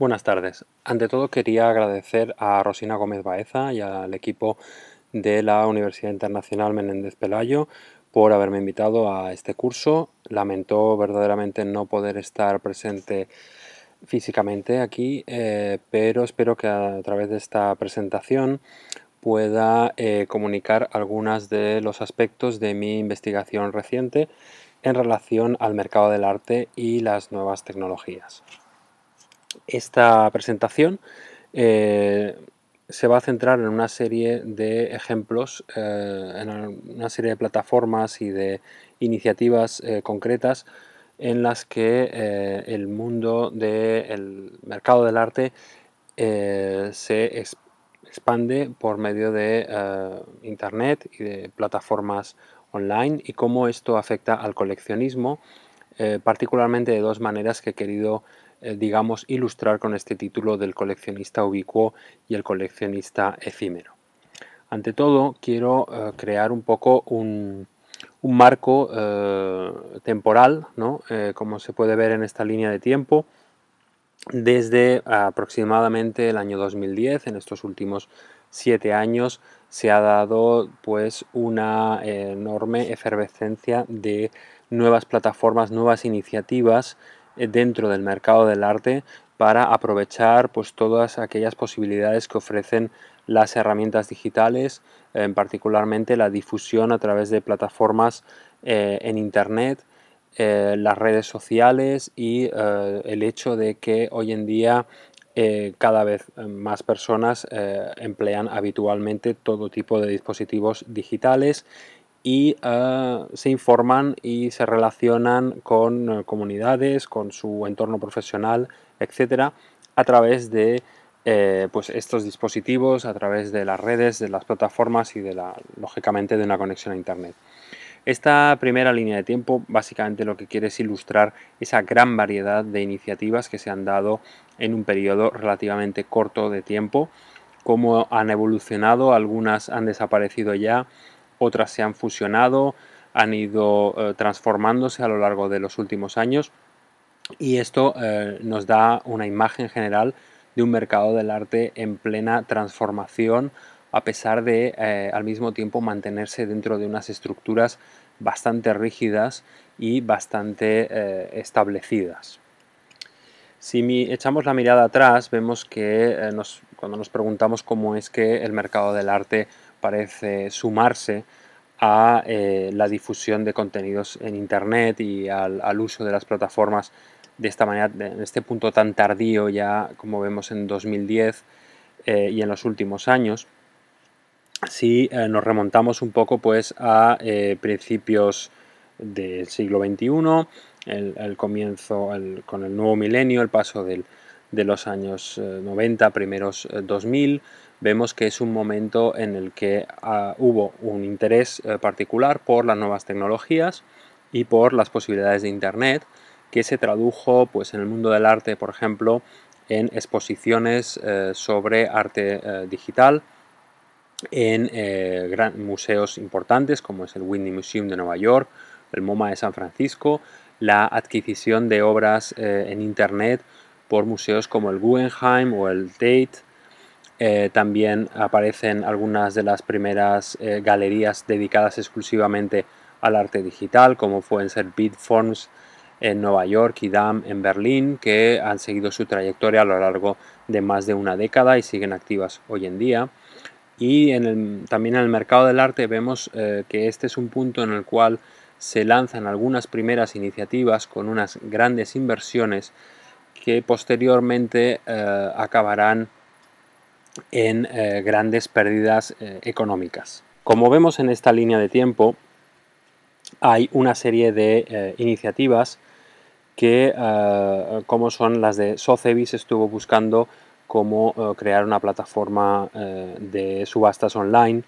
Buenas tardes. Ante todo quería agradecer a Rosina Gómez Baeza y al equipo de la Universidad Internacional Menéndez Pelayo por haberme invitado a este curso. Lamento verdaderamente no poder estar presente físicamente aquí, eh, pero espero que a través de esta presentación pueda eh, comunicar algunos de los aspectos de mi investigación reciente en relación al mercado del arte y las nuevas tecnologías. Esta presentación eh, se va a centrar en una serie de ejemplos, eh, en una serie de plataformas y de iniciativas eh, concretas en las que el mundo del mercado del arte se expande por medio de Internet y de plataformas online y cómo esto afecta al coleccionismo, particularmente de dos maneras que he querido eh, digamos, ilustrar con este título del coleccionista ubicuo y el coleccionista efímero. Ante todo, quiero eh, crear un poco un, un marco eh, temporal, ¿no? como se puede ver en esta línea de tiempo, desde aproximadamente el año 2010, en estos últimos siete años, se ha dado pues una enorme efervescencia de nuevas plataformas, nuevas iniciativas eh, dentro del mercado del arte para aprovechar pues, todas aquellas posibilidades que ofrecen las herramientas digitales, en particularmente la difusión a través de plataformas eh, en Internet, eh, las redes sociales y el hecho de que hoy en día cada vez más personas emplean habitualmente todo tipo de dispositivos digitales y ah, se informan y se relacionan con eh, comunidades, con su entorno profesional, etcétera, a través de eh, pues estos dispositivos, a través de las redes, de las plataformas y de la, lógicamente de una conexión a internet. Esta primera línea de tiempo básicamente lo que quiere es ilustrar esa gran variedad de iniciativas que se han dado en un periodo relativamente corto de tiempo, cómo han evolucionado, algunas han desaparecido ya, otras se han fusionado, han ido eh, transformándose a lo largo de los últimos años y esto eh, nos da una imagen general de un mercado del arte en plena transformación a pesar de eh, al mismo tiempo mantenerse dentro de unas estructuras bastante rígidas y bastante establecidas. Si echamos la mirada atrás, vemos que cuando nos preguntamos cómo es que el mercado del arte parece sumarse a eh, la difusión de contenidos en Internet y al, uso de las plataformas de esta manera, en este punto tan tardío ya como vemos en 2010 eh, y en los últimos años. Si eh, nos remontamos un poco pues a principios del siglo XXI, el, comienzo con el nuevo milenio, el paso de los años 90, primeros 2000, vemos que es un momento en el que ah, hubo un interés eh, particular por las nuevas tecnologías y por las posibilidades de Internet, que se tradujo pues, en el mundo del arte, por ejemplo, en exposiciones eh, sobre arte eh, digital, en museos importantes como es el Whitney Museum de Nueva York, el MoMA de San Francisco, la adquisición de obras en Internet por museos como el Guggenheim o el Tate, eh, también aparecen algunas de las primeras eh, galerías dedicadas exclusivamente al arte digital, como pueden ser Bitforms en Nueva York y DAM en Berlín, que han seguido su trayectoria a lo largo de más de una década y siguen activas hoy en día. Y también en el mercado del arte vemos eh, que este es un punto en el cual se lanzan algunas primeras iniciativas con unas grandes inversiones que posteriormente acabarán en eh, grandes pérdidas eh, económicas. Como vemos en esta línea de tiempo, hay una serie de eh, iniciativas que, como son las de Socevis, estuvo buscando cómo crear una plataforma de subastas online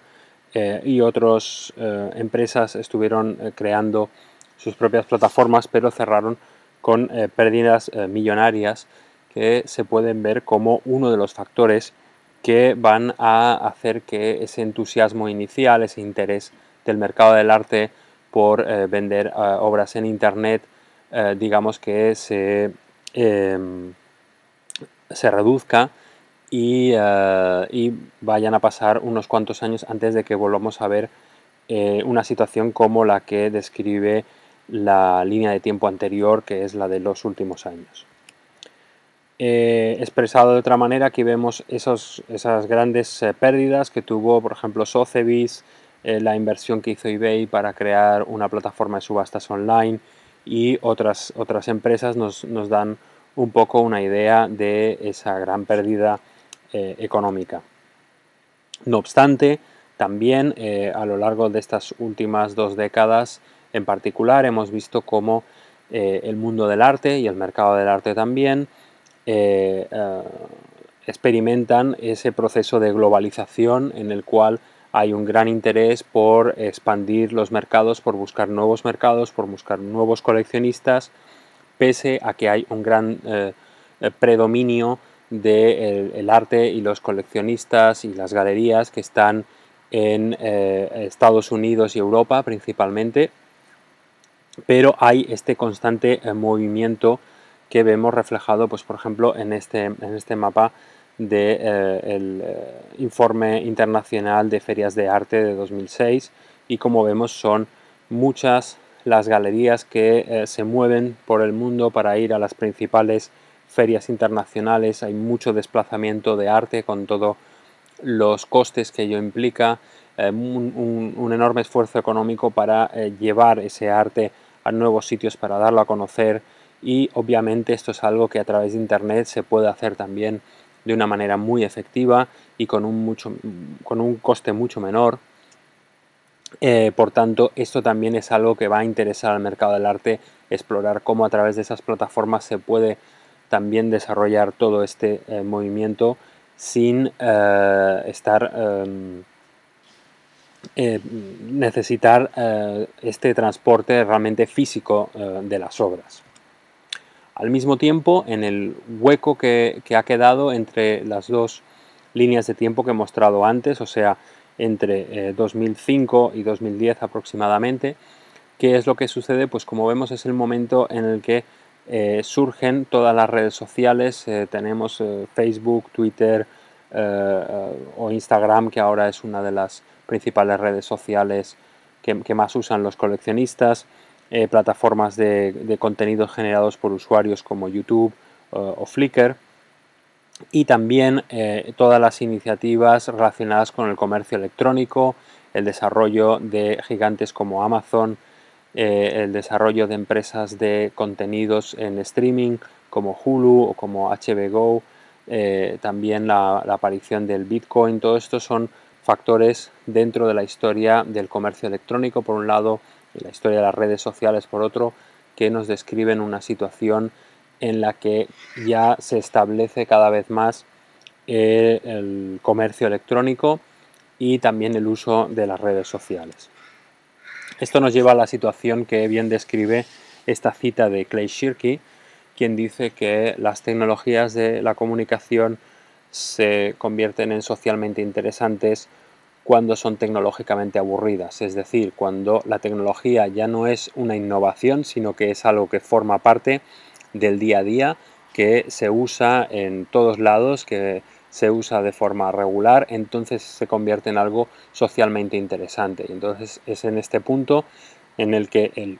y otras empresas estuvieron creando sus propias plataformas, pero cerraron con pérdidas millonarias que se pueden ver como uno de los factores que van a hacer que ese entusiasmo inicial, ese interés del mercado del arte por eh, vender eh, obras en Internet, eh, digamos que se, em, se reduzca y, vayan a pasar unos cuantos años antes de que volvamos a ver una situación como la que describe la línea de tiempo anterior, que es la de los últimos años. Eh, expresado de otra manera, aquí vemos esas grandes eh, pérdidas que tuvo, por ejemplo, Socebis, eh, la inversión que hizo eBay para crear una plataforma de subastas online y otras, otras empresas nos, nos dan un poco una idea de esa gran pérdida económica. No obstante, también a lo largo de estas últimas dos décadas en particular hemos visto cómo el mundo del arte y el mercado del arte también eh, eh, experimentan ese proceso de globalización en el cual hay un gran interés por expandir los mercados, por buscar nuevos mercados, por buscar nuevos coleccionistas, pese a que hay un gran eh, predominio del de el arte y los coleccionistas y las galerías que están en Estados Unidos y Europa principalmente, pero hay este constante movimiento que vemos reflejado, pues, por ejemplo, en este, este mapa del eh, eh, informe internacional de ferias de arte de 2006 y como vemos son muchas las galerías que eh, se mueven por el mundo para ir a las principales ferias internacionales, hay mucho desplazamiento de arte con todos los costes que ello implica, un, enorme esfuerzo económico para llevar ese arte a nuevos sitios, para darlo a conocer, y obviamente esto es algo que a través de Internet se puede hacer también de una manera muy efectiva y con un, coste mucho menor. Eh, por tanto, esto también es algo que va a interesar al mercado del arte, explorar cómo a través de esas plataformas se puede también desarrollar todo este eh, movimiento sin eh, estar necesitar este transporte realmente físico de las obras. Al mismo tiempo, en el hueco que, ha quedado entre las dos líneas de tiempo que he mostrado antes, o sea, entre 2005 eh, y 2010 aproximadamente, ¿qué es lo que sucede? Pues como vemos es el momento en el que eh, surgen todas las redes sociales, eh, tenemos Facebook, Twitter o Instagram, que ahora es una de las principales redes sociales que más usan los coleccionistas, eh, plataformas de, contenidos generados por usuarios como YouTube eh, o Flickr y también eh, todas las iniciativas relacionadas con el comercio electrónico, el desarrollo de gigantes como Amazon, el desarrollo de empresas de contenidos en streaming como Hulu o como HBO, también la, la, aparición del Bitcoin, todo esto son factores dentro de la historia del comercio electrónico, por un lado la historia de las redes sociales por otro, que nos describen una situación en la que ya se establece cada vez más eh, el comercio electrónico y también el uso de las redes sociales. Esto nos lleva a la situación que bien describe esta cita de Clay Shirky, quien dice que las tecnologías de la comunicación se convierten en socialmente interesantes cuando son tecnológicamente aburridas, es decir, cuando la tecnología ya no es una innovación, sino que es algo que forma parte del día a día, que se usa en todos lados, que se usa de forma regular, entonces se convierte en algo socialmente interesante. Y entonces es en este punto en el que el,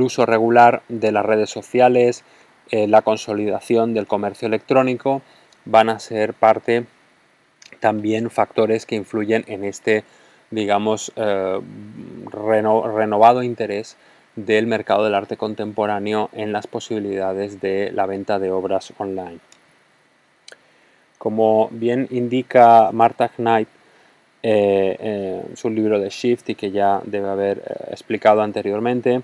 uso regular de las redes sociales, eh, la consolidación del comercio electrónico, van a ser parte también factores que influyen en este, digamos, eh, renovado interés del mercado del arte contemporáneo en las posibilidades de la venta de obras online. Como bien indica Marta Knight eh, eh, su libro de Shift y que ya debe haber explicado anteriormente,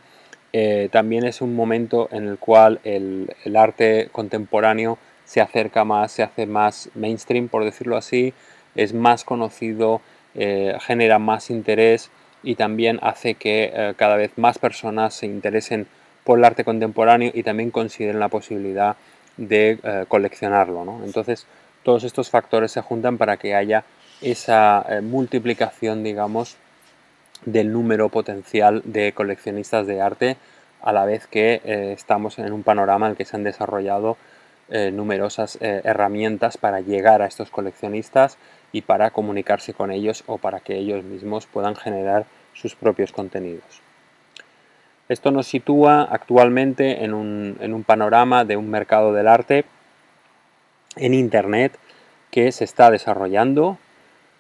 también es un momento en el cual el arte contemporáneo se acerca más, se hace más mainstream, por decirlo así, es más conocido, eh, genera más interés y también hace que eh, cada vez más personas se interesen por el arte contemporáneo y también consideren la posibilidad de eh, coleccionarlo. Entonces, todos estos factores se juntan para que haya esa multiplicación, digamos, del número potencial de coleccionistas de arte, a la vez que estamos en un panorama en el que se han desarrollado eh, numerosas eh, herramientas para llegar a estos coleccionistas y para comunicarse con ellos o para que ellos mismos puedan generar sus propios contenidos. Esto nos sitúa actualmente en un, panorama de un mercado del arte en Internet que se está desarrollando.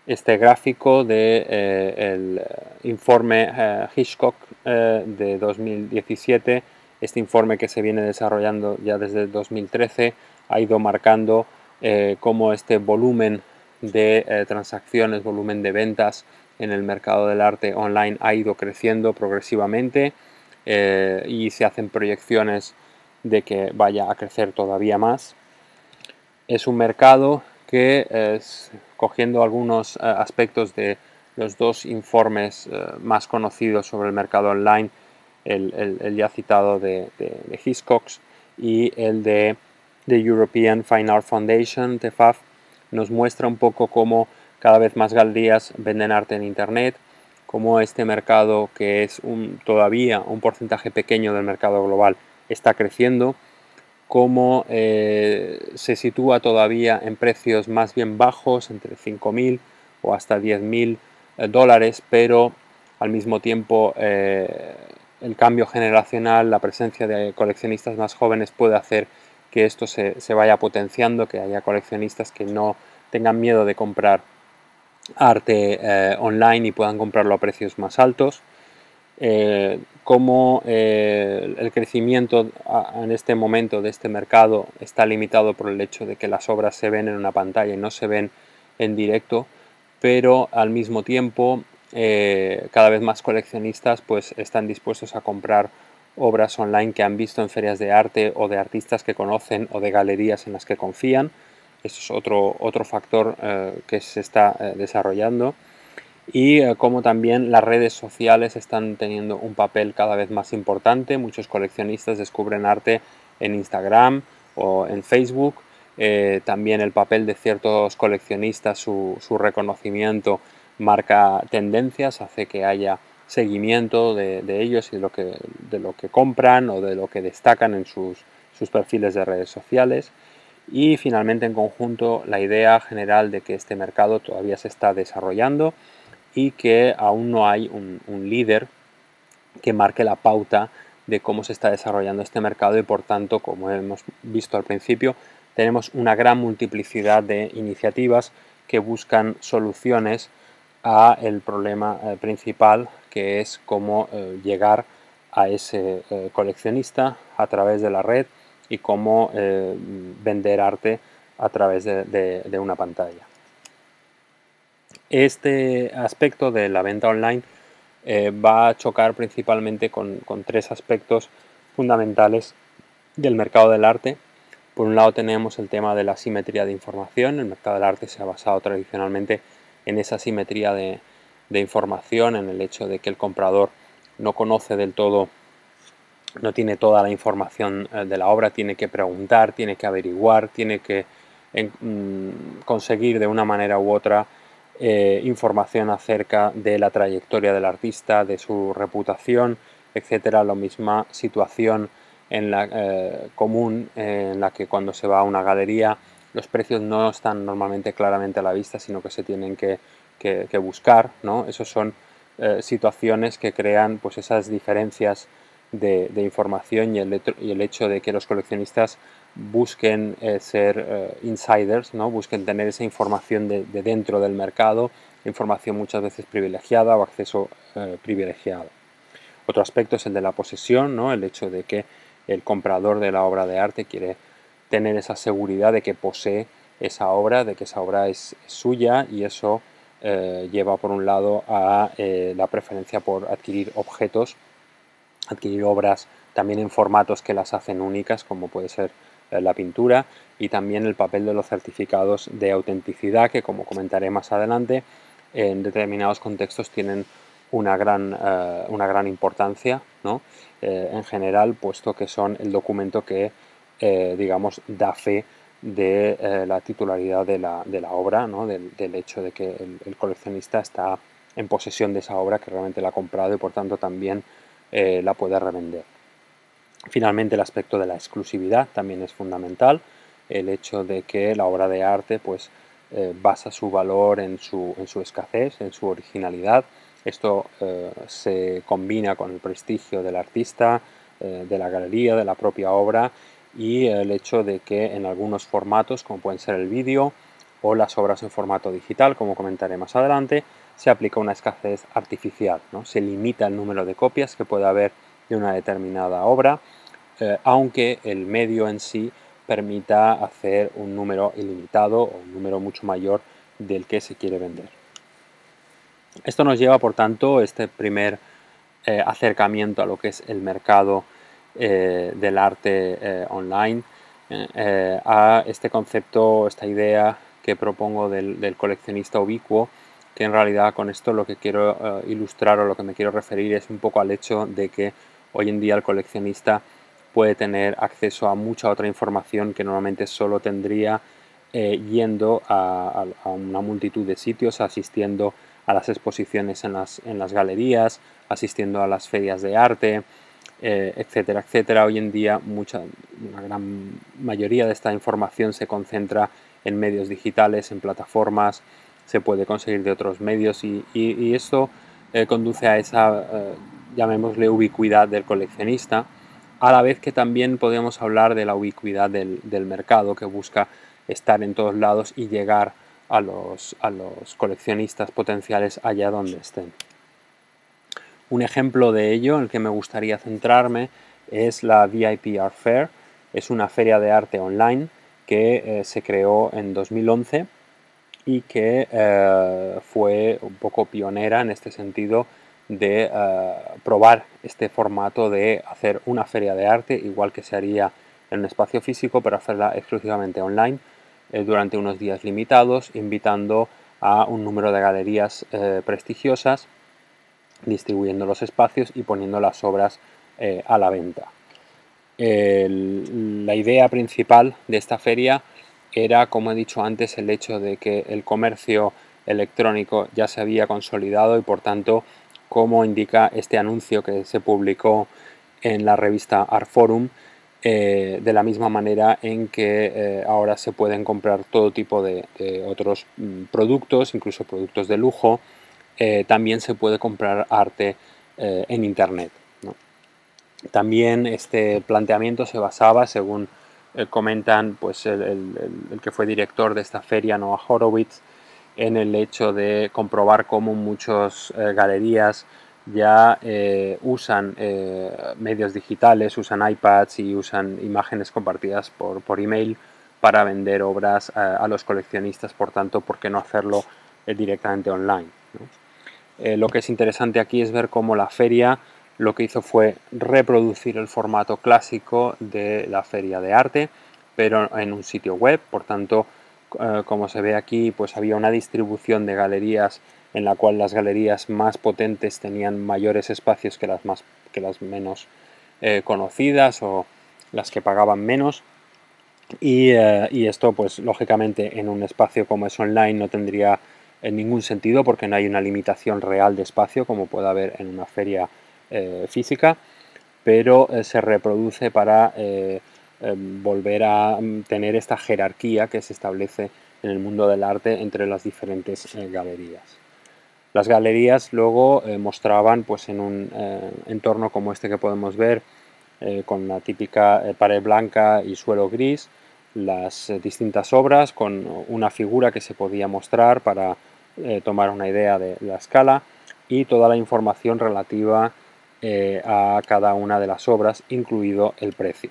Este gráfico del de, eh, el informe Hitchcock de 2017 este informe que se viene desarrollando ya desde 2013 ha ido marcando eh, cómo este volumen de eh, transacciones, volumen de ventas en el mercado del arte online ha ido creciendo progresivamente eh, y se hacen proyecciones de que vaya a crecer todavía más. Es un mercado que, es, cogiendo algunos aspectos de los dos informes más conocidos sobre el mercado online, el, ya citado de, de, Hiscox y el de The European Fine Art Foundation, TEFAF, nos muestra un poco cómo cada vez más galerías venden arte en Internet, cómo este mercado, que es un, todavía un porcentaje pequeño del mercado global, está creciendo, cómo eh, se sitúa todavía en precios más bien bajos, entre 5.000 o hasta 10.000 eh, dólares, pero al mismo tiempo eh, el cambio generacional, la presencia de coleccionistas más jóvenes puede hacer que esto se, vaya potenciando, que haya coleccionistas que no tengan miedo de comprar arte eh, online y puedan comprarlo a precios más altos. Eh, Como eh, el crecimiento en este momento de este mercado está limitado por el hecho de que las obras se ven en una pantalla y no se ven en directo, pero al mismo tiempo eh, cada vez más coleccionistas pues están dispuestos a comprar obras online que han visto en ferias de arte o de artistas que conocen o de galerías en las que confían. Eso es otro, otro factor eh, que se está eh, desarrollando. Y como también las redes sociales están teniendo un papel cada vez más importante. Muchos coleccionistas descubren arte en Instagram o en Facebook. también el papel de ciertos coleccionistas, su reconocimiento marca tendencias, hace que haya seguimiento de, ellos y de lo, que, compran o de lo que destacan en sus, sus perfiles de redes sociales. Y finalmente, en conjunto, la idea general de que este mercado todavía se está desarrollando y que aún no hay un líder que marque la pauta de cómo se está desarrollando este mercado y por tanto, como hemos visto al principio, tenemos una gran multiplicidad de iniciativas que buscan soluciones a el problema eh, principal que es cómo eh, llegar a ese eh, coleccionista a través de la red y cómo vender arte a través de, una pantalla. Este aspecto de la venta online va a chocar principalmente con, tres aspectos fundamentales del mercado del arte. Por un lado tenemos el tema de la simetría de información. El mercado del arte se ha basado tradicionalmente en esa simetría de, información, en el hecho de que el comprador no conoce del todo, no tiene toda la información eh, de la obra, tiene que preguntar, tiene que averiguar, tiene que mm, conseguir de una manera u otra eh, información acerca de la trayectoria del artista, de su reputación, etcétera. La misma situación en la eh, común en la que cuando se va a una galería los precios no están normalmente claramente a la vista, sino que se tienen que, buscar, ¿no? Esas son eh, situaciones que crean pues, esas diferencias de, información y el, hecho de que los coleccionistas busquen eh, ser eh, insiders, ¿no? busquen tener esa información de, dentro del mercado, información muchas veces privilegiada o acceso privilegiado. Otro aspecto es el de la posesión, ¿no? el hecho de que el comprador de la obra de arte quiere tener esa seguridad de que posee esa obra, de que esa obra es, suya y eso eh, lleva por un lado a eh, la preferencia por adquirir objetos, adquirir obras también en formatos que las hacen únicas, como puede ser eh, la pintura, y también el papel de los certificados de autenticidad, que como comentaré más adelante, en determinados contextos tienen una gran, una gran importancia, en general, puesto que son el documento que eh, digamos, da fe de eh, la titularidad de la, obra, ¿no? del, hecho de que el, coleccionista está en posesión de esa obra que realmente la ha comprado y por tanto también eh, la puede revender. Finalmente el aspecto de la exclusividad también es fundamental, el hecho de que la obra de arte pues, basa su valor en su, escasez, en su originalidad, esto se combina con el prestigio del artista, de la galería, de la propia obra y el hecho de que en algunos formatos, como pueden ser el vídeo o las obras en formato digital, como comentaré más adelante, se aplica una escasez artificial. ¿no? Se limita el número de copias que puede haber de una determinada obra, eh, aunque el medio en sí permita hacer un número ilimitado o un número mucho mayor del que se quiere vender. Esto nos lleva, por tanto, este primer eh, acercamiento a lo que es el mercado eh, del arte eh, online, eh, a este concepto, esta idea que propongo del, coleccionista ubicuo, que en realidad con esto lo que quiero ilustrar o lo que me quiero referir es un poco al hecho de que hoy en día el coleccionista puede tener acceso a mucha otra información que normalmente solo tendría yendo a, una multitud de sitios, asistiendo a las exposiciones en las galerías, asistiendo a las ferias de arte, eh, etcétera, etcétera. Hoy en día mucha, una gran mayoría de esta información se concentra en medios digitales, en plataformas, se puede conseguir de otros medios y, eso eh, conduce a esa, eh, llamémosle, ubicuidad del coleccionista, a la vez que también podemos hablar de la ubicuidad del, mercado que busca estar en todos lados y llegar a los coleccionistas potenciales allá donde estén. Un ejemplo de ello en el que me gustaría centrarme es la VIP Art Fair. Es una feria de arte online que eh, se creó en 2011 y que eh, fue un poco pionera en este sentido de eh, probar este formato de hacer una feria de arte, igual que se haría en un espacio físico, pero hacerla exclusivamente online durante unos días limitados, invitando a un número de galerías prestigiosas distribuyendo los espacios y poniendo las obras eh, a la venta. la idea principal de esta feria era, como he dicho antes, el hecho de que el comercio electrónico ya se había consolidado y por tanto, como indica este anuncio que se publicó en la revista Artforum, eh, de la misma manera en que eh, ahora se pueden comprar todo tipo de, otros mm, productos, incluso productos de lujo, eh, también se puede comprar arte eh, en Internet. También este planteamiento se basaba, según eh, comentan pues, el, que fue director de esta feria, Noah Horowitz, en el hecho de comprobar cómo muchas galerías ya usan medios digitales, usan iPads y usan imágenes compartidas por, por email para vender obras a, los coleccionistas, por tanto, ¿por qué no hacerlo directamente online? Eh, lo que es interesante aquí es ver cómo la feria lo que hizo fue reproducir el formato clásico de la feria de arte, pero en un sitio web. Por tanto, eh, como se ve aquí, pues había una distribución de galerías en la cual las galerías más potentes tenían mayores espacios que las, que las menos eh, conocidas o las que pagaban menos. Y, y esto, pues lógicamente, en un espacio como es online no tendría en ningún sentido porque no hay una limitación real de espacio como puede haber en una feria eh, física, pero eh, se reproduce para eh, em, volver a mm, tener esta jerarquía que se establece en el mundo del arte entre las diferentes galerías. Las galerías luego mostraban pues, en un entorno como este que podemos ver, con la típica pared blanca y suelo gris, las distintas obras con una figura que se podía mostrar para eh, tomar una idea de la escala y toda la información relativa eh, a cada una de las obras, incluido el precio.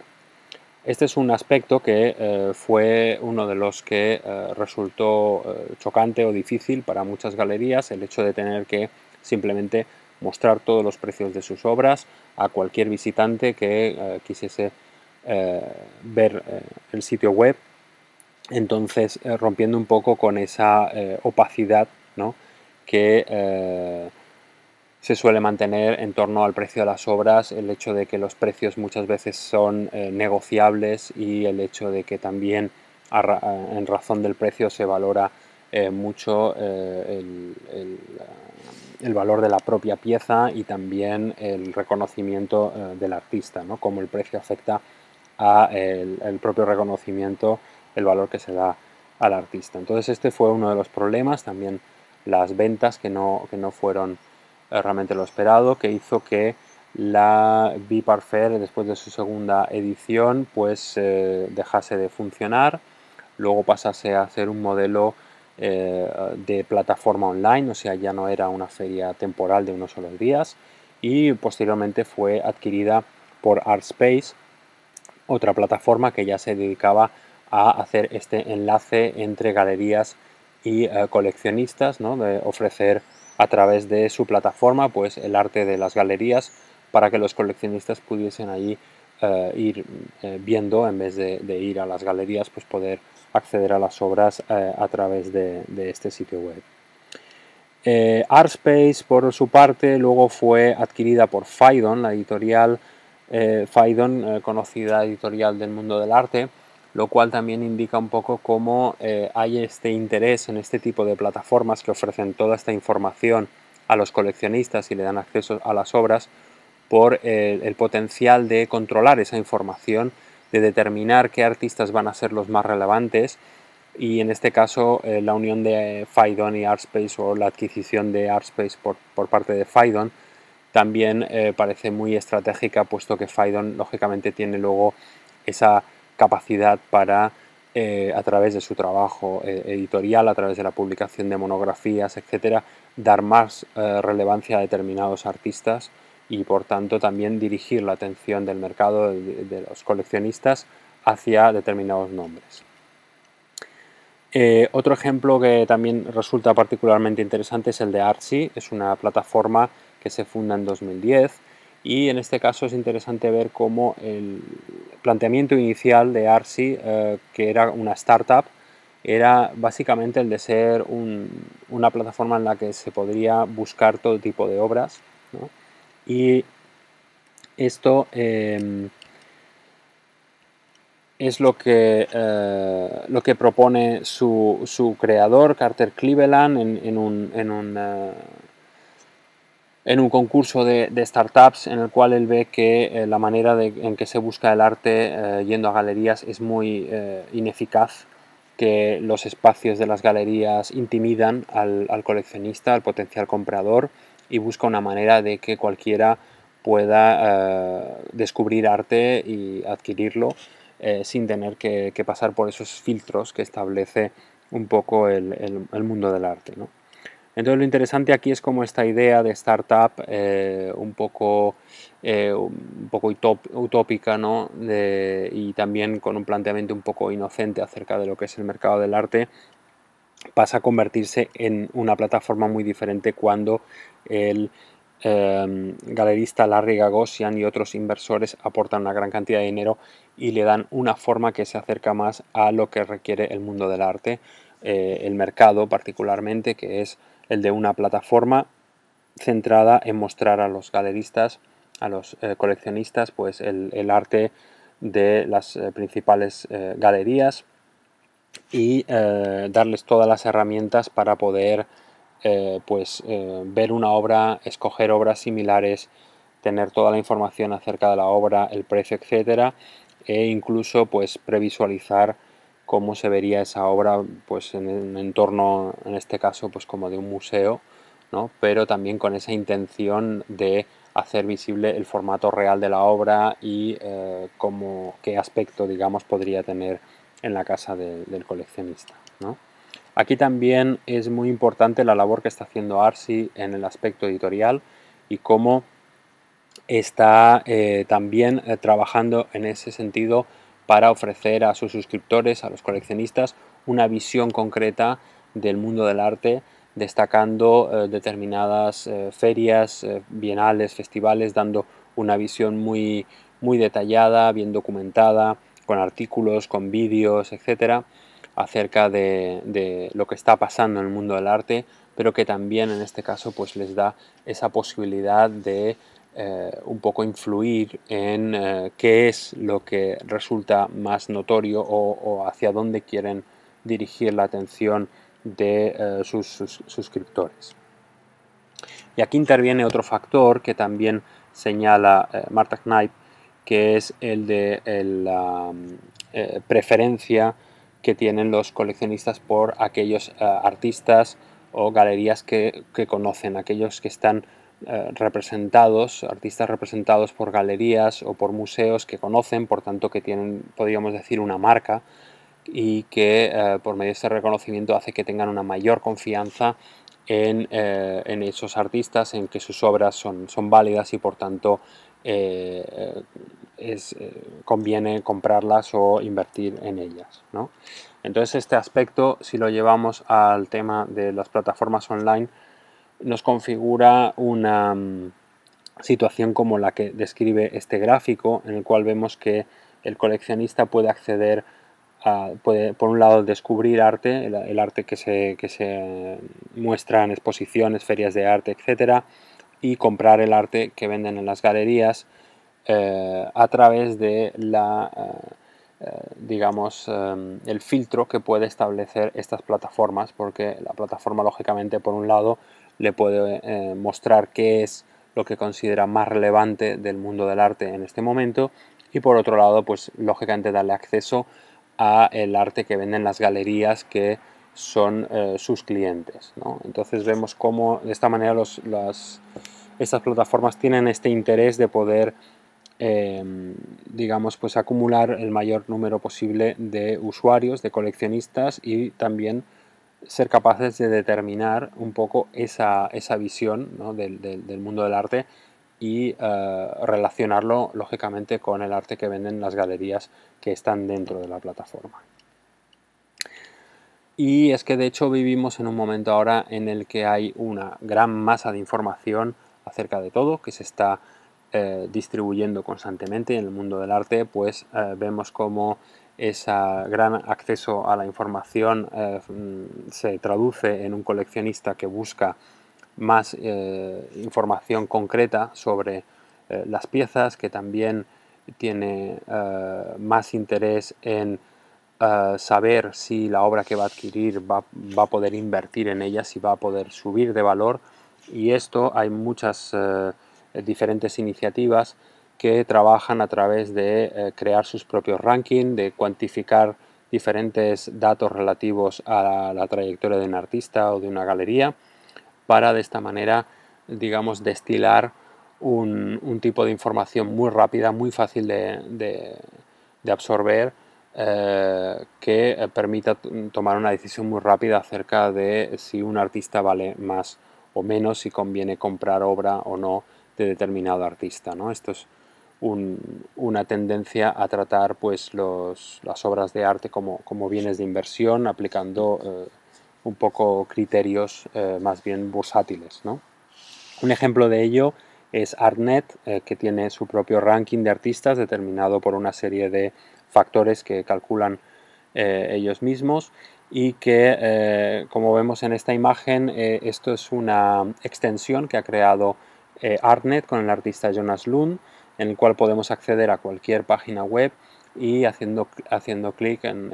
Este es un aspecto que eh, fue uno de los que resultó chocante o difícil para muchas galerías, el hecho de tener que simplemente mostrar todos los precios de sus obras a cualquier visitante que quisiese ver el sitio web entonces, eh, rompiendo un poco con esa eh, opacidad que eh, se suele mantener en torno al precio de las obras, el hecho de que los precios muchas veces son negociables y el hecho de que también en razón del precio se valora mucho el, valor de la propia pieza y también el reconocimiento del artista, ¿no? cómo el precio afecta al el propio reconocimiento el valor que se da al artista. Entonces este fue uno de los problemas, también las ventas que no, que no fueron eh, realmente lo esperado, que hizo que la Vipar Fair, después de su segunda edición, pues eh, dejase de funcionar, luego pasase a ser un modelo eh, de plataforma online, o sea, ya no era una feria temporal de unos solos días, y posteriormente fue adquirida por ArtSpace, otra plataforma que ya se dedicaba a hacer este enlace entre galerías y eh, coleccionistas, ¿no? de ofrecer a través de su plataforma pues, el arte de las galerías para que los coleccionistas pudiesen allí eh, ir eh, viendo en vez de, ir a las galerías, pues poder acceder a las obras a través de, este sitio web. Artspace, por su parte, luego fue adquirida por Faidon, la editorial Faidon, conocida editorial del mundo del arte, lo cual también indica un poco cómo eh, hay este interés en este tipo de plataformas que ofrecen toda esta información a los coleccionistas y le dan acceso a las obras por eh, el potencial de controlar esa información, de determinar qué artistas van a ser los más relevantes y en este caso eh, la unión de Faidon y Artspace o la adquisición de Artspace por, parte de Faidon también parece muy estratégica puesto que Faidon lógicamente tiene luego esa capacidad para, eh, a través de su trabajo eh, editorial, a través de la publicación de monografías, etcétera, dar más eh, relevancia a determinados artistas y, por tanto, también dirigir la atención del mercado, de, los coleccionistas, hacia determinados nombres. otro ejemplo que también resulta particularmente interesante es el de Artsy, es una plataforma que se funda en 2010 y en este caso es interesante ver cómo el planteamiento inicial de Arsi, eh, que era una startup, era básicamente el de ser una plataforma en la que se podría buscar todo tipo de obras. Y esto em, es lo que, eh, lo que propone su, creador, Carter Cleveland, en, un, eh, en un concurso de, startups en el cual él ve que eh, la manera en que se busca el arte eh, yendo a galerías es muy eh, ineficaz, que los espacios de las galerías intimidan al, coleccionista, al potencial comprador, y busca una manera de que cualquiera pueda descubrir arte y adquirirlo sin tener que, pasar por esos filtros que establece un poco el, el mundo del arte. ¿no? Entonces lo interesante aquí es como esta idea de startup eh, un poco, eh, un poco utópica ¿no? y también con un planteamiento un poco inocente acerca de lo que es el mercado del arte pasa a convertirse en una plataforma muy diferente cuando el em, galerista Larry Gagosian y otros inversores aportan una gran cantidad de dinero y le dan una forma que se acerca más a lo que requiere el mundo del arte, eh, el mercado particularmente, que es el de una plataforma centrada en mostrar a los galeristas, a los eh, coleccionistas, pues el, arte de las eh, principales eh, galerías y darles todas las herramientas para poder pues, ver una obra, escoger obras similares, tener toda la información acerca de la obra, el precio, etcétera, e incluso pues previsualizar cómo se vería esa obra pues en un entorno, en este caso, pues como de un museo, pero también con esa intención de hacer visible el formato real de la obra y eh, cómo, qué aspecto, digamos, podría tener en la casa del coleccionista. ¿no? Aquí también es muy importante la labor que está haciendo Arsi en el aspecto editorial y cómo está eh, también eh, trabajando en ese sentido para ofrecer a sus suscriptores, a los coleccionistas, una visión concreta del mundo del arte, destacando eh, determinadas eh, ferias, eh, bienales, festivales, dando una visión muy, muy detallada, bien documentada, con artículos, con vídeos, etcétera, acerca de, de, lo que está pasando en el mundo del arte, pero que también en este caso pues les da esa posibilidad de eh, un poco influir en eh, qué es lo que resulta más notorio o, hacia dónde quieren dirigir la atención de eh, sus, suscriptores. Y aquí interviene otro factor que también señala Marta Knight, que es el de la preferencia que tienen los coleccionistas por aquellos artistas o galerías que, que conocen, aquellos que están eh, representados, artistas representados por galerías o por museos que conocen, por tanto que tienen, podríamos decir, una marca y que eh, por medio de este reconocimiento hace que tengan una mayor confianza en, eh, en esos artistas, en que sus obras son, son válidas y por tanto es, conviene comprarlas o invertir en ellas. Entonces este aspecto, si lo llevamos al tema de las plataformas online, nos configura una mm, situación como la que describe este gráfico, en el cual vemos que el coleccionista puede acceder a, puede, por un lado, descubrir arte, el, arte que se, que muestra en exposiciones, ferias de arte, etc., y comprar el arte que venden en las galerías eh, a través de la, eh, eh, digamos, el filtro que puede establecer estas plataformas, porque la plataforma, lógicamente, por un lado, le puede eh, mostrar qué es lo que considera más relevante del mundo del arte en este momento y por otro lado pues lógicamente darle acceso a el arte que venden las galerías que son eh, sus clientes ¿no? entonces vemos cómo de esta manera las, estas plataformas tienen este interés de poder eh, digamos pues acumular el mayor número posible de usuarios de coleccionistas y también ser capaces de determinar un poco esa, visión del, mundo del arte y eh, relacionarlo lógicamente con el arte que venden las galerías que están dentro de la plataforma. Y es que de hecho vivimos en un momento ahora en el que hay una gran masa de información acerca de todo que se está eh, distribuyendo constantemente en el mundo del arte, pues eh, vemos como ese gran acceso a la información eh, se traduce en un coleccionista que busca más eh, información concreta sobre eh, las piezas, que también tiene más interés en saber si la obra que va a adquirir va, va, a poder invertir en ella, si va a poder subir de valor. Y esto hay muchas diferentes iniciativas que trabajan a través de eh, crear sus propios rankings, de cuantificar diferentes datos relativos a la, trayectoria de un artista o de una galería, para de esta manera, digamos, destilar un, tipo de información muy rápida, muy fácil de, absorber, eh, que eh, permita tomar una decisión muy rápida acerca de si un artista vale más o menos, si conviene comprar obra o no de determinado artista. ¿no? Esto es, una tendencia a tratar pues, las obras de arte como, bienes de inversión, aplicando eh, un poco criterios eh, más bien bursátiles. Un ejemplo de ello es Artnet, eh, que tiene su propio ranking de artistas determinado por una serie de factores que calculan ellos mismos y que, como vemos en esta imagen, esto es una extensión que ha creado Artnet con el artista Jonas Lund, en el cual podemos acceder a cualquier página web y haciendo, haciendo clic en,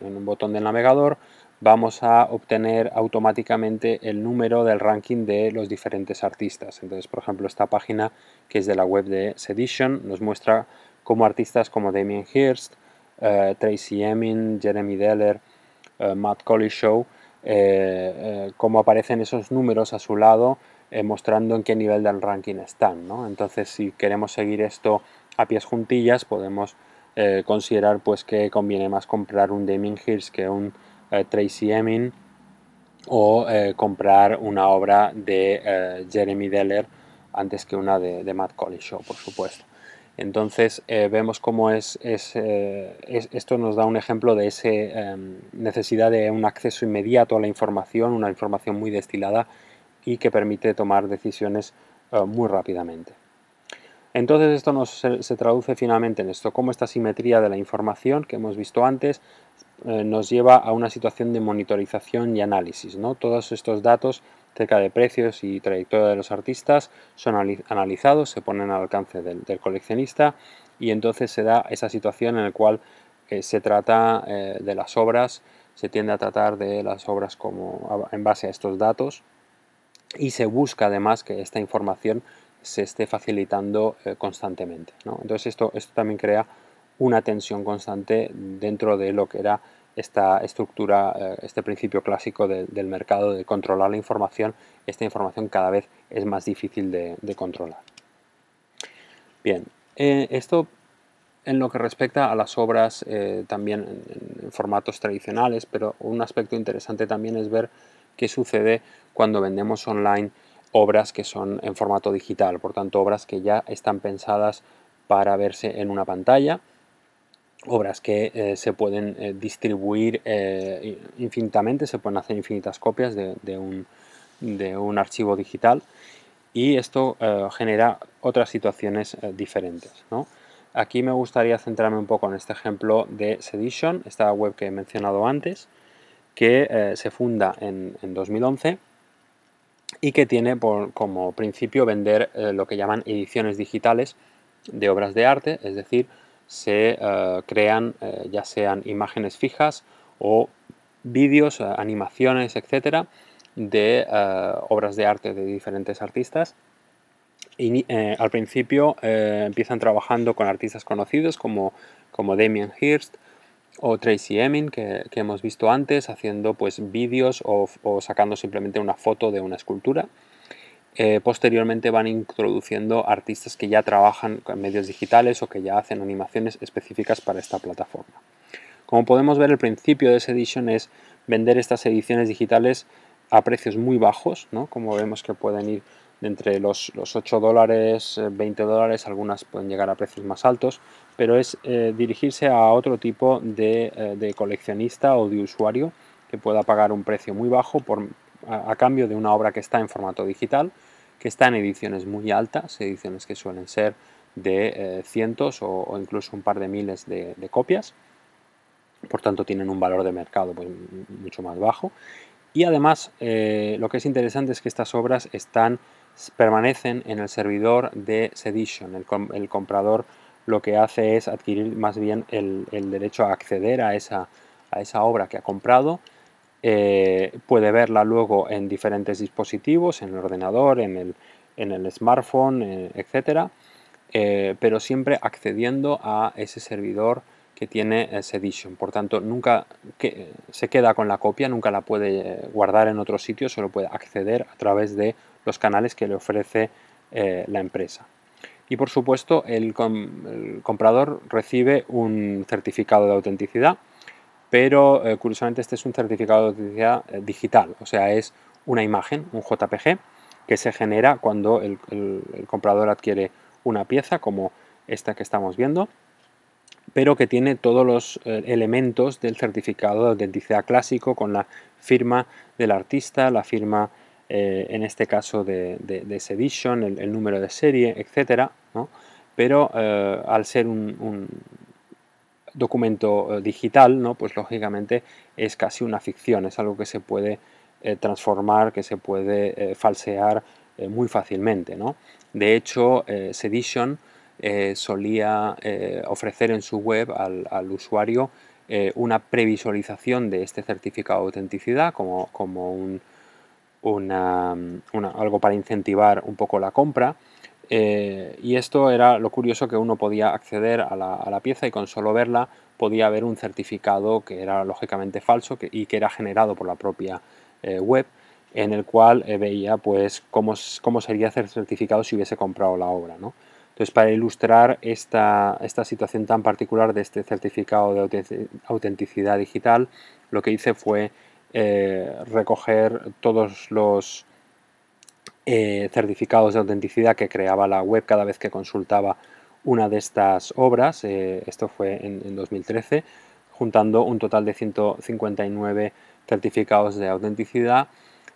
un botón del navegador vamos a obtener automáticamente el número del ranking de los diferentes artistas. Entonces, por ejemplo, esta página que es de la web de Sedition nos muestra cómo artistas como Damien Hirst, eh, Tracy Emin, Jeremy Deller, eh, Matt Collishaw, show eh, cómo aparecen esos números a su lado eh, mostrando en qué nivel del ranking están. Entonces, si queremos seguir esto a pies juntillas, podemos eh, considerar pues, que conviene más comprar un Deming Hills que un eh, Tracy Emin o comprar una obra de Jeremy Deller antes que una de, Matt Collishaw, por supuesto. Entonces vemos cómo es, esto nos da un ejemplo de esa em, necesidad de un acceso inmediato a la información, una información muy destilada y que permite tomar decisiones eh, muy rápidamente. Entonces esto se, traduce finalmente en esto, cómo esta simetría de la información que hemos visto antes eh, nos lleva a una situación de monitorización y análisis. Todos estos datos acerca de precios y trayectoria de los artistas son analizados, se ponen al alcance del, coleccionista y entonces se da esa situación en la cual eh, se trata de las obras, se tiende a tratar de las obras como en base a estos datos y se busca además que esta información se esté facilitando eh, constantemente. Entonces esto, esto también crea una tensión constante dentro de lo que era esta estructura, eh, este principio clásico del mercado de controlar la información, esta información cada vez es más difícil de, controlar. Bien, eh, esto en lo que respecta a las obras también en formatos tradicionales, pero un aspecto interesante también es ver ¿Qué sucede cuando vendemos online obras que son en formato digital, por tanto obras que ya están pensadas para verse en una pantalla, obras que eh, se pueden eh, distribuir eh, infinitamente, se pueden hacer infinitas copias de, un, archivo digital y esto genera otras situaciones diferentes. Aquí me gustaría centrarme un poco en este ejemplo de Sedition, esta web que he mencionado antes, que eh, se funda en, 2011 y que tiene como principio vender eh, lo que llaman ediciones digitales de obras de arte, es decir, se eh, crean ya sean imágenes fijas o vídeos, animaciones, etcétera, de obras de arte de diferentes artistas. Y, al principio empiezan trabajando con artistas conocidos como, como Damien Hirst, o Tracy Emin, que, hemos visto antes, haciendo pues vídeos o, sacando simplemente una foto de una escultura. Eh, posteriormente van introduciendo artistas que ya trabajan con medios digitales o que ya hacen animaciones específicas para esta plataforma. Como podemos ver, el principio de edición es vender estas ediciones digitales a precios muy bajos, como vemos que pueden ir entre los, los 8 dólares, 20 eh, dólares, algunas pueden llegar a precios más altos, pero es eh, dirigirse a otro tipo eh, de, coleccionista o de usuario que pueda pagar un precio muy bajo a, cambio de una obra que está en formato digital, que está en ediciones muy altas, ediciones que suelen ser de eh, cientos o, incluso un par de miles de, copias, por tanto tienen un valor de mercado pues, mucho más bajo. Y además lo que es interesante es que estas obras están, permanecen en el servidor de Sedition, el, el comprador lo que hace es adquirir más bien el, derecho a acceder a esa, obra que ha comprado. Eh, puede verla luego en diferentes dispositivos, en el ordenador, en el, smartphone, eh, etc. Eh, pero siempre accediendo a ese servidor que tiene Sedition. Por tanto, nunca se queda con la copia, nunca la puede guardar en otro sitio, solo puede acceder a través de los canales que le ofrece la empresa y por supuesto el, comprador recibe un certificado de autenticidad, pero eh, curiosamente este es un certificado de autenticidad eh, digital, o sea, es una imagen, un JPG, que se genera cuando el, comprador adquiere una pieza como esta que estamos viendo, pero que tiene todos los eh, elementos del certificado de autenticidad clásico con la firma del artista, la firma eh, en este caso de, de, sedition, el, número de serie, etc. Pero eh, al ser un, documento eh, digital, pues lógicamente es casi una ficción, es algo que se puede transformar, que se puede falsear muy fácilmente. De hecho, Sedition solía ofrecer en su web al, al usuario una previsualización de este certificado de autenticidad como, como un una, algo para incentivar un poco la compra. Eh, y esto era lo curioso que uno podía acceder a la, pieza y con solo verla podía ver un certificado que era lógicamente falso y que era generado por la propia eh, web en el cual eh, veía pues cómo, cómo sería hacer certificado si hubiese comprado la obra. ¿no? Entonces para ilustrar esta, esta situación tan particular de este certificado de autenticidad digital lo que hice fue eh, recoger todos los eh, certificados de autenticidad que creaba la web cada vez que consultaba una de estas obras, eh, esto fue en, 2013, juntando un total de 159 certificados de autenticidad,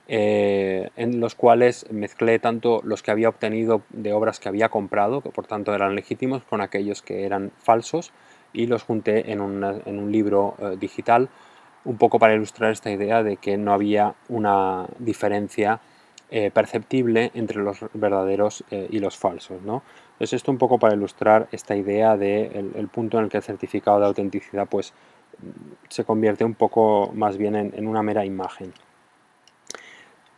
en los cuales mezclé tanto los que había obtenido de obras que había comprado, que por tanto eran legítimos, con aquellos que eran falsos, y los junté en, un libro digital un poco para ilustrar esta idea de que no había una diferencia eh, perceptible entre los verdaderos eh, y los falsos. ¿no? Es esto un poco para ilustrar esta idea del de punto en el que el certificado de autenticidad pues, se convierte un poco más bien en, una mera imagen.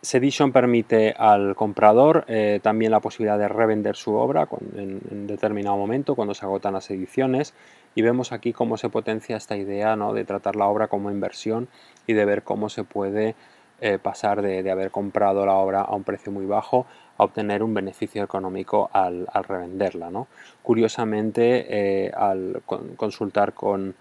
Sedition permite al comprador eh, también la posibilidad de revender su obra en, determinado momento cuando se agotan las ediciones y vemos aquí cómo se potencia esta idea de tratar la obra como inversión y de ver cómo se puede eh, pasar de, haber comprado la obra a un precio muy bajo a obtener un beneficio económico al, revenderla. Curiosamente, eh, al consultar con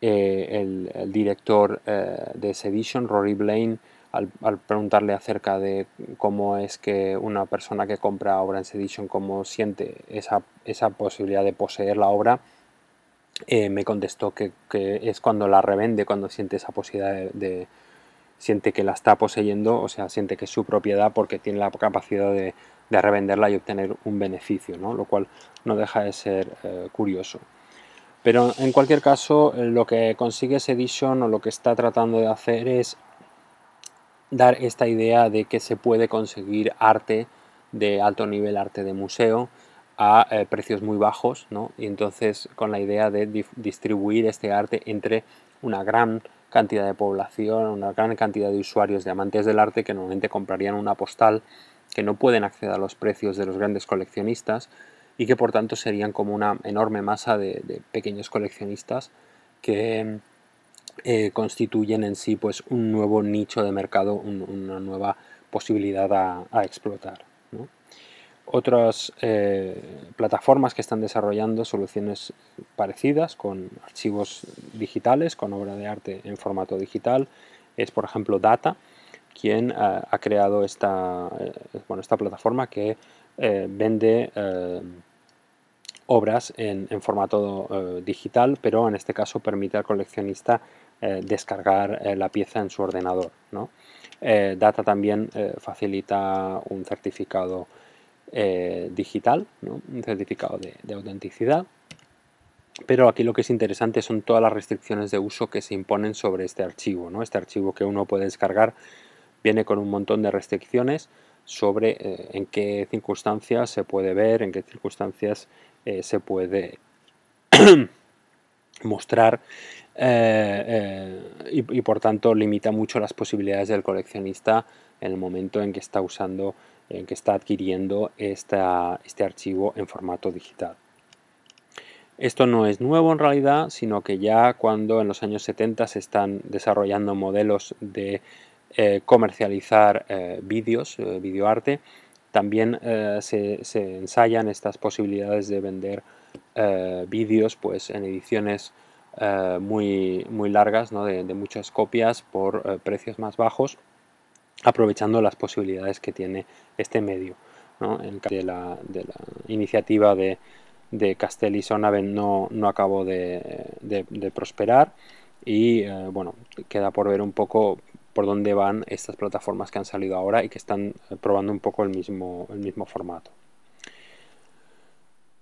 eh, el, director de Sedition, Rory Blaine, al, preguntarle acerca de cómo es que una persona que compra obra en Sedition, cómo siente esa posibilidad de poseer la obra, eh, me contestó que, es cuando la revende, cuando siente esa posibilidad de, siente que la está poseyendo, o sea, siente que es su propiedad porque tiene la capacidad de, revenderla y obtener un beneficio, ¿no? lo cual no deja de ser eh, curioso. Pero en cualquier caso, eh, lo que consigue Sedition o lo que está tratando de hacer es dar esta idea de que se puede conseguir arte de alto nivel, arte de museo, a eh, precios muy bajos, y entonces con la idea de distribuir este arte entre una gran cantidad de población, una gran cantidad de usuarios de amantes del arte que normalmente comprarían una postal, que no pueden acceder a los precios de los grandes coleccionistas y que por tanto serían como una enorme masa de, pequeños coleccionistas que eh, constituyen en sí pues un nuevo nicho de mercado, una nueva posibilidad a explotar otras eh, plataformas que están desarrollando soluciones parecidas con archivos digitales, con obra de arte en formato digital. Es, por ejemplo, Data, quien eh, ha creado esta, eh, plataforma que vende obras en, formato digital, pero en este caso permite al coleccionista descargar la pieza en su ordenador. Data también facilita un certificado eh, digital, un certificado de, autenticidad. Pero aquí lo que es interesante son todas las restricciones de uso que se imponen sobre este archivo. ¿no? Este archivo que uno puede descargar viene con un montón de restricciones sobre eh, en qué circunstancias se puede ver, en qué circunstancias eh, se puede mostrar y por tanto limita mucho las posibilidades del coleccionista en el momento en que está usando en que está adquiriendo este archivo en formato digital. Esto no es nuevo en realidad, sino que ya cuando en los años 70 se están desarrollando modelos de eh, comercializar eh, vídeos, eh, videoarte, también se, ensayan estas posibilidades de vender vídeos pues, en ediciones muy, largas, ¿no? de, muchas copias por precios más bajos aprovechando las posibilidades que tiene este medio. En el caso de la, la iniciativa de, Castell y Sonaven no, no acabó de, prosperar y eh, bueno, queda por ver un poco por dónde van estas plataformas que han salido ahora y que están eh, probando un poco el mismo, el mismo formato.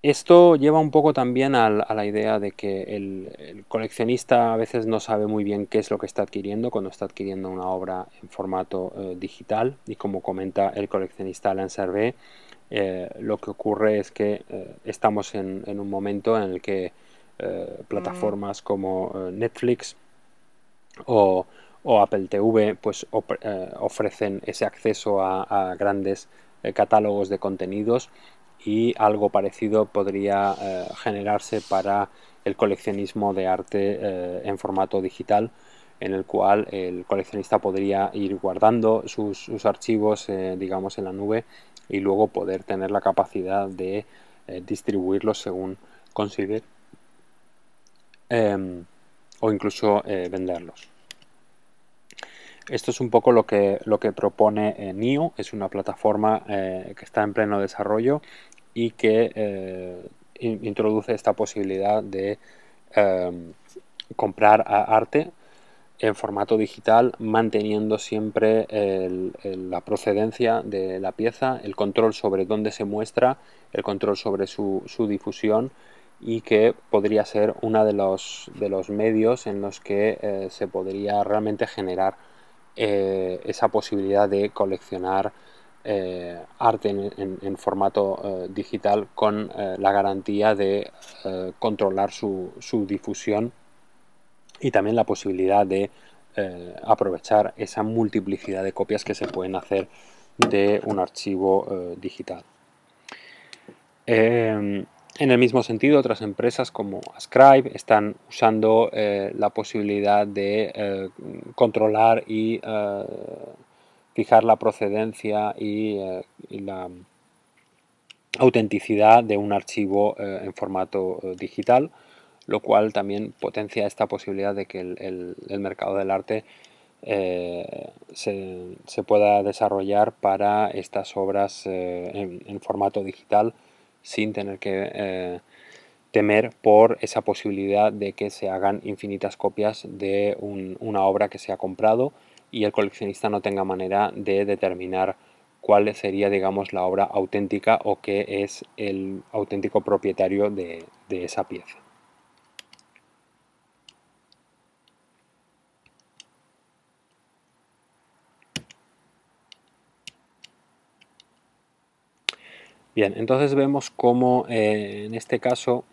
Esto lleva un poco también a, la idea de que el, coleccionista a veces no sabe muy bien qué es lo que está adquiriendo cuando está adquiriendo una obra en formato eh, digital y como comenta el coleccionista Alain Servé, eh, lo que ocurre es que eh, estamos en, un momento en el que plataformas mm. como Netflix o, Apple TV pues, ofrecen ese acceso a grandes catálogos de contenidos y algo parecido podría eh, generarse para el coleccionismo de arte eh, en formato digital en el cual el coleccionista podría ir guardando sus, archivos eh, digamos en la nube y luego poder tener la capacidad de distribuirlos según considere em, o incluso venderlos. Esto es un poco lo que, lo que propone NIO, es una plataforma que está en pleno desarrollo y que eh, introduce esta posibilidad de em, comprar arte en formato digital, manteniendo siempre la procedencia de la pieza, el control sobre dónde se muestra, el control sobre su, difusión y que podría ser uno de los, de los medios en los que eh, se podría realmente generar eh, esa posibilidad de coleccionar eh, arte en, formato eh, digital con eh, la garantía de controlar su, difusión y también la posibilidad de aprovechar esa multiplicidad de copias que se pueden hacer de un archivo digital. Em, en el mismo sentido, otras empresas como Ascribe están usando la posibilidad de controlar y fijar la procedencia eh, y, la autenticidad de un archivo eh, en formato eh, digital, lo cual también potencia esta posibilidad de que el, mercado del arte se, pueda desarrollar para estas obras en, formato digital sin tener que temer por esa posibilidad de que se hagan infinitas copias de una obra que se ha comprado y el coleccionista no tenga manera de determinar cuál sería, digamos, la obra auténtica o qué es el auténtico propietario de, esa pieza. Bien, entonces vemos cómo eh, en este caso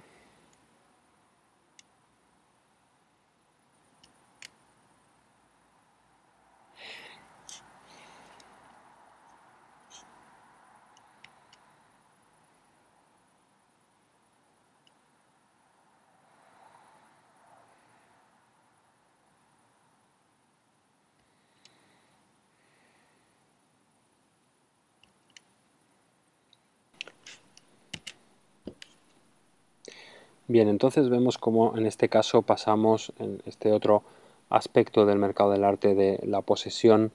Bien, entonces vemos cómo en este caso pasamos en este otro aspecto del mercado del arte de la posesión,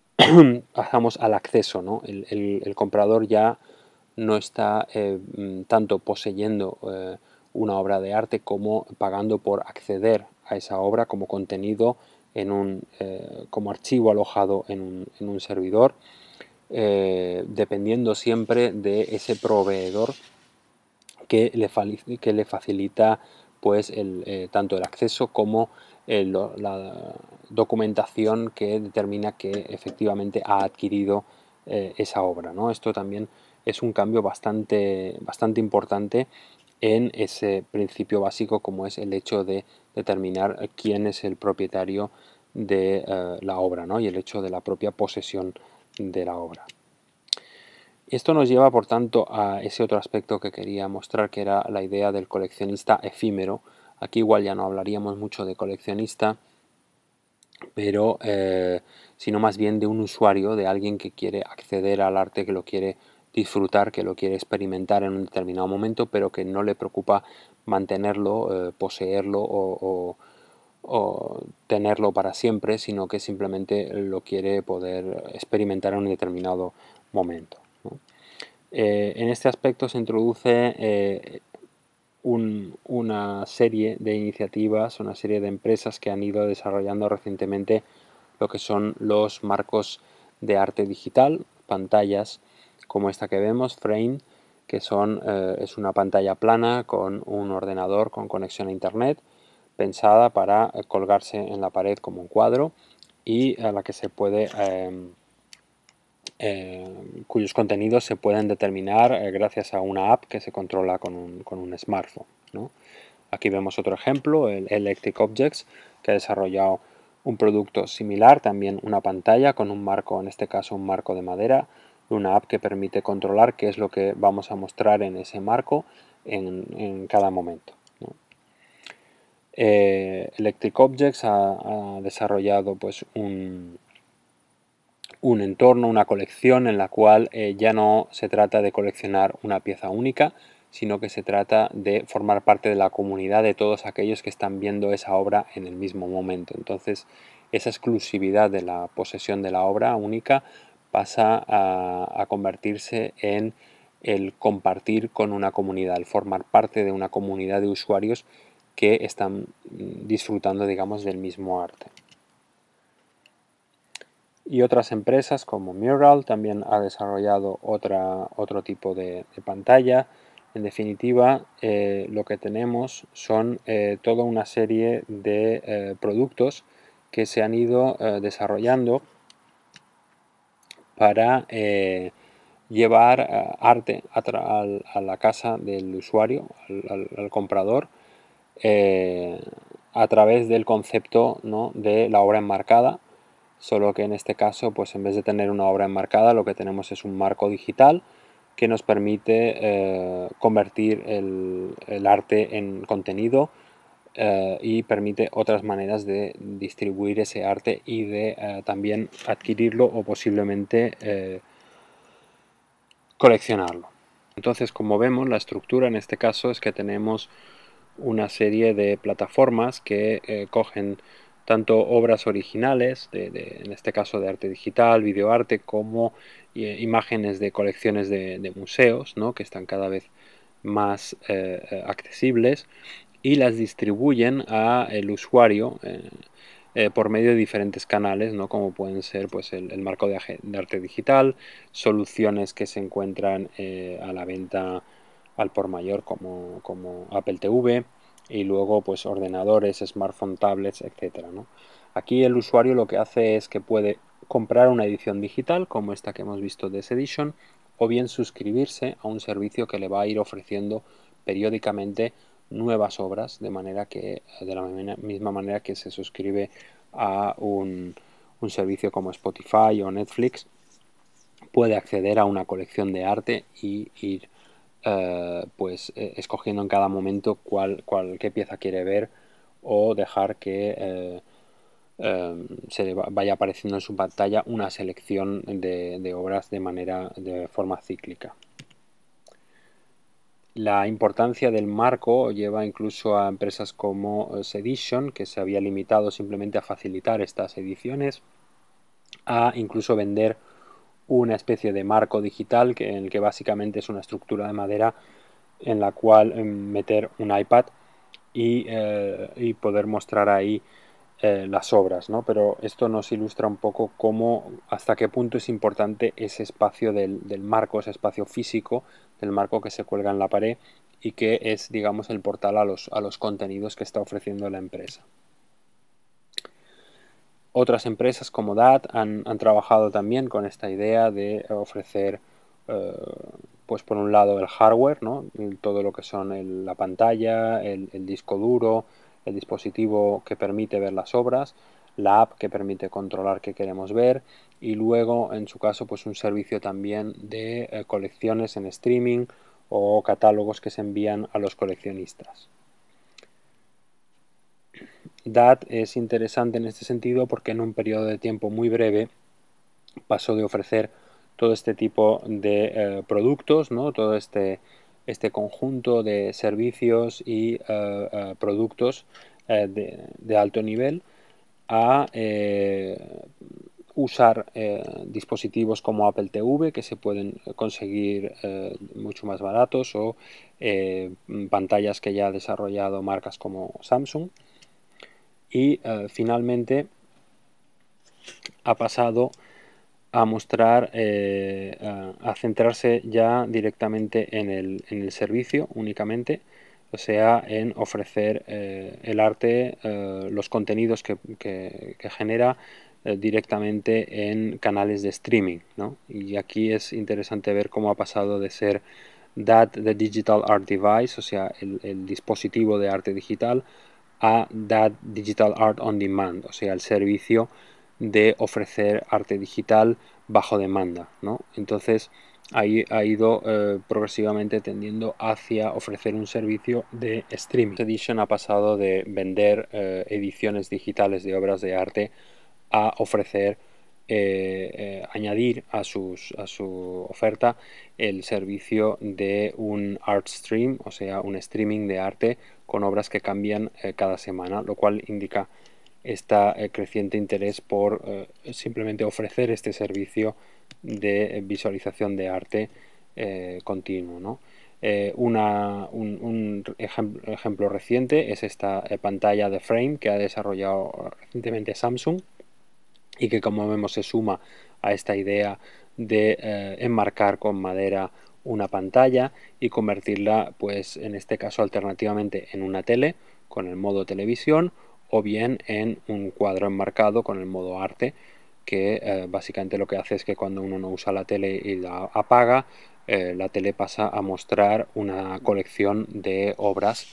pasamos al acceso, ¿no? el, comprador ya no está eh, mm, tanto poseyendo eh, una obra de arte como pagando por acceder a esa obra como contenido en un, eh, como archivo alojado en un servidor, dependiendo siempre de ese proveedor que le, facilita pues eh, tanto el acceso como la documentación que determina que efectivamente ha adquirido eh, esa obra. ¿no? Esto también es un cambio bastante, bastante importante en ese principio básico como es el hecho de determinar quién es el propietario de eh, la obra ¿no? y el hecho de la propia posesión de la obra. Esto nos lleva, por tanto, a ese otro aspecto que quería mostrar, que era la idea del coleccionista efímero. Aquí igual ya no hablaríamos mucho de coleccionista, pero eh, sino más bien de un usuario, de alguien que quiere acceder al arte, que lo quiere disfrutar, que lo quiere experimentar en un determinado momento, pero que no le preocupa mantenerlo, eh, poseerlo o tenerlo para siempre, sino que simplemente lo quiere poder experimentar en un determinado momento. Eh, en este aspecto se introduce eh, una serie de iniciativas, una serie de empresas que han ido desarrollando recientemente lo que son los marcos de arte digital, pantallas como esta que vemos, Frame, que son, eh, es una pantalla plana con un ordenador con conexión a Internet, pensada para colgarse en la pared como un cuadro y a la que se puede eh, cuyos contenidos se pueden determinar eh, gracias a una app que se controla con un, smartphone. Aquí vemos otro ejemplo, el Electric Objects, que ha desarrollado un producto similar, también una pantalla con un marco, en este caso un marco de madera, una app que permite controlar qué es lo que vamos a mostrar en ese marco en, cada momento. Eh, Electric Objects ha, ha desarrollado pues, un, un entorno, una colección en la cual eh, ya no se trata de coleccionar una pieza única, sino que se trata de formar parte de la comunidad de todos aquellos que están viendo esa obra en el mismo momento. Entonces, esa exclusividad de la posesión de la obra única pasa a, convertirse en el compartir con una comunidad, el formar parte de una comunidad de usuarios que están mm, disfrutando, del mismo arte y otras empresas como Mural también ha desarrollado otra, otro tipo de, pantalla. En definitiva, eh, lo que tenemos son eh, toda una serie de eh, productos que se han ido desarrollando para llevar arte a, la casa del usuario, al, comprador, a través del concepto de la obra enmarcada solo que en este caso, pues en vez de tener una obra enmarcada, lo que tenemos es un marco digital que nos permite eh, convertir el, arte en contenido eh, y permite otras maneras de distribuir ese arte y de eh, también adquirirlo o posiblemente coleccionarlo. Entonces, como vemos, la estructura en este caso es que tenemos una serie de plataformas que cogen tanto obras originales, en este caso de arte digital, videoarte, como eh, imágenes de colecciones de, museos, que están cada vez más eh, eh, accesibles, y las distribuyen al usuario por medio de diferentes canales, como pueden ser pues, el, marco de, arte digital, soluciones que se encuentran a la venta al por mayor como Apple TV, y luego pues ordenadores, smartphones, tablets, etcétera. Aquí el usuario lo que hace es que puede comprar una edición digital como esta que hemos visto de Sedition o bien suscribirse a un servicio que le va a ir ofreciendo periódicamente nuevas obras de manera que de la misma manera que se suscribe a un, un servicio como Spotify o Netflix puede acceder a una colección de arte y ir eh, pues eh, escogiendo en cada momento cuál, cuál, qué pieza quiere ver o dejar que eh, se le vaya apareciendo en su pantalla una selección de, de obras de manera de forma cíclica. La importancia del marco lleva incluso a empresas como Sedition, que se había limitado simplemente a facilitar estas ediciones, a incluso vender una especie de marco digital que, en el que básicamente es una estructura de madera en la cual em, meter un iPad y, eh, poder mostrar ahí eh, las obras, ¿no? Pero esto nos ilustra un poco cómo, hasta qué punto es importante ese espacio del, del, marco, ese espacio físico del marco que se cuelga en la pared y que es, digamos, el portal a los, a los contenidos que está ofreciendo la empresa. Otras empresas como DAT han, trabajado también con esta idea de ofrecer, eh, pues por un lado el hardware, ¿no? todo lo que son la pantalla, el, disco duro, el dispositivo que permite ver las obras, la app que permite controlar qué queremos ver y luego en su caso pues un servicio también de eh, colecciones en streaming o catálogos que se envían a los coleccionistas. DAT es interesante en este sentido porque en un periodo de tiempo muy breve pasó de ofrecer todo este tipo de eh, productos, ¿no? todo este, este, conjunto de servicios y eh, eh, productos de, alto nivel a usar dispositivos como Apple TV que se pueden conseguir mucho más baratos o pantallas que ya ha desarrollado marcas como Samsung y eh, finalmente ha pasado a mostrar, eh, eh, a, centrarse ya directamente en el, servicio únicamente, o sea, en ofrecer el arte, los contenidos que, genera directamente en canales de streaming. Y aquí es interesante ver cómo ha pasado de ser that the digital art device, o sea, el dispositivo de arte digital, a That Digital Art on Demand, o sea, el servicio de ofrecer arte digital bajo demanda. Entonces, ahí ha ido eh, progresivamente tendiendo hacia ofrecer un servicio de streaming. Edition ha pasado de vender eh, ediciones digitales de obras de arte a ofrecer eh, eh, añadir a, su oferta el servicio de un art stream, o sea, un streaming de arte con obras que cambian eh, cada semana, lo cual indica este creciente interés por simplemente ofrecer este servicio de visualización de arte continuo. un, ejemplo reciente es esta pantalla de frame que ha desarrollado recientemente Samsung y que como vemos se suma a esta idea de eh, enmarcar con madera una pantalla y convertirla pues en este caso alternativamente en una tele con el modo televisión o bien en un cuadro enmarcado con el modo arte que eh, básicamente lo que hace es que cuando uno no usa la tele y la apaga eh, la tele pasa a mostrar una colección de obras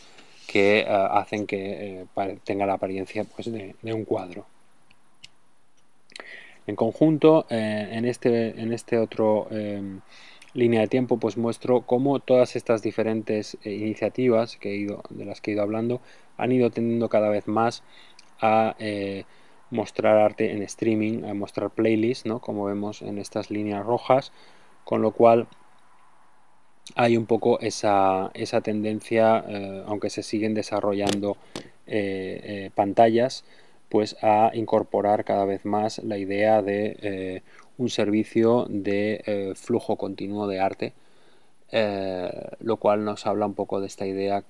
que hacen que tenga la apariencia pues, de un cuadro. En conjunto, eh, en, este, en este otro em, línea de tiempo, pues muestro cómo todas estas diferentes eh, iniciativas que he de las que he ido hablando han ido tendiendo cada vez más a eh, mostrar arte en streaming, a mostrar playlists, como vemos en estas líneas rojas, con lo cual hay un poco esa, esa tendencia, aunque se siguen desarrollando pantallas, pues a incorporar cada vez más la idea de eh, un servicio de eh, flujo continuo de arte, eh, lo cual nos habla un poco de esta idea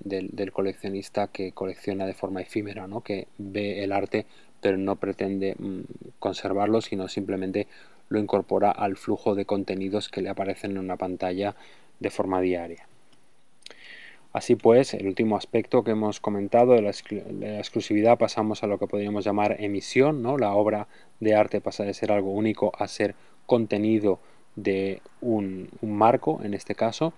del, coleccionista que colecciona de forma efímera, ¿no? que ve el arte pero no pretende mm, conservarlo, sino simplemente lo incorpora al flujo de contenidos que le aparecen en una pantalla de forma diaria. Así pues, el último aspecto que hemos comentado de la, exclusividad pasamos a lo que podríamos llamar emisión, La obra de arte pasa de ser algo único a ser contenido de un, marco, en este caso.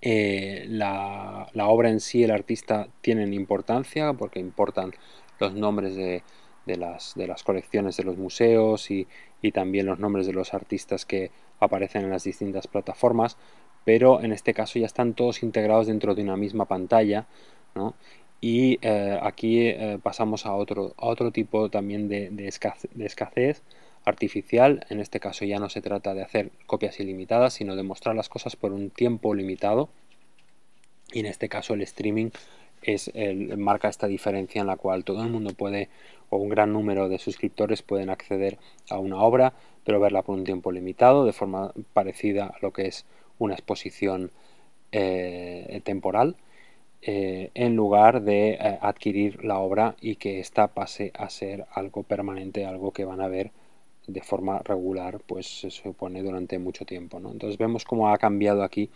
Eh, la, obra en sí, el artista, tienen importancia porque importan los nombres de, las, colecciones de los museos y también los nombres de los artistas que aparecen en las distintas plataformas, pero en este caso ya están todos integrados dentro de una misma pantalla, Y eh, aquí eh, pasamos a otro, a otro tipo también de, escasez, artificial. En este caso ya no se trata de hacer copias ilimitadas, sino de mostrar las cosas por un tiempo limitado. Y en este caso el streaming es el, marca esta diferencia en la cual todo el mundo puede, o un gran número de suscriptores pueden acceder a una obra, pero verla por un tiempo limitado, de forma parecida a lo que es una exposición eh, temporal eh, en lugar de eh, adquirir la obra y que ésta pase a ser algo permanente, algo que van a ver de forma regular, pues se supone durante mucho tiempo. ¿no? Entonces vemos cómo ha cambiado aquí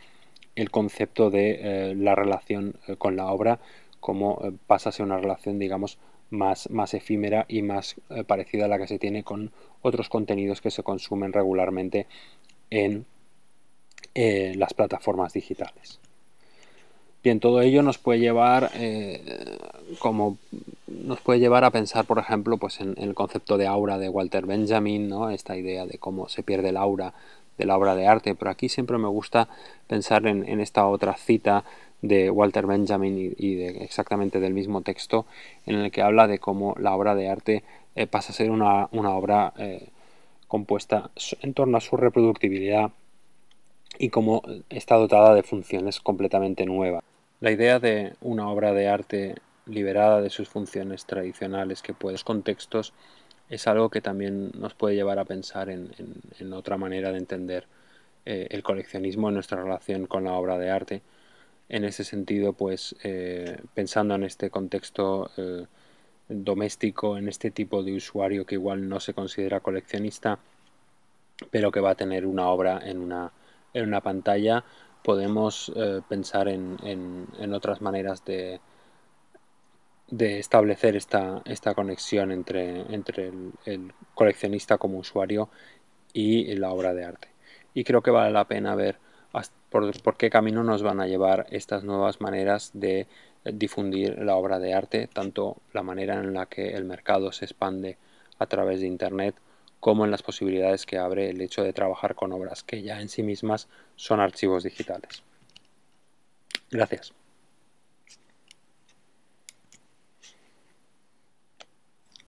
el concepto de la relación con la obra, cómo pasa a ser una relación, digamos, más, más efímera y más parecida a la que se tiene con otros contenidos que se consumen regularmente en eh, las plataformas digitales. Bien, todo ello nos puede llevar eh, como nos puede llevar a pensar, por ejemplo, pues en, el concepto de aura de Walter Benjamin, Esta idea de cómo se pierde el aura de la obra de arte, pero aquí siempre me gusta pensar en, esta otra cita de Walter Benjamin y, de, exactamente del mismo texto en el que habla de cómo la obra de arte eh, pasa a ser una, obra compuesta en torno a su reproductibilidad y como está dotada de funciones completamente nuevas. La idea de una obra de arte liberada de sus funciones tradicionales que puede los contextos es algo que también nos puede llevar a pensar en, otra manera de entender eh, el coleccionismo en nuestra relación con la obra de arte. En ese sentido, pues eh, pensando en este contexto eh, doméstico, en este tipo de usuario que igual no se considera coleccionista, pero que va a tener una obra en una en una pantalla, podemos eh, pensar en, otras maneras de, de establecer esta, conexión entre, el, coleccionista como usuario y la obra de arte. Y creo que vale la pena ver por, por qué camino nos van a llevar estas nuevas maneras de eh, difundir la obra de arte, tanto la manera en la que el mercado se expande a través de Internet, como en las posibilidades que abre el hecho de trabajar con obras que ya en sí mismas son archivos digitales. Gracias.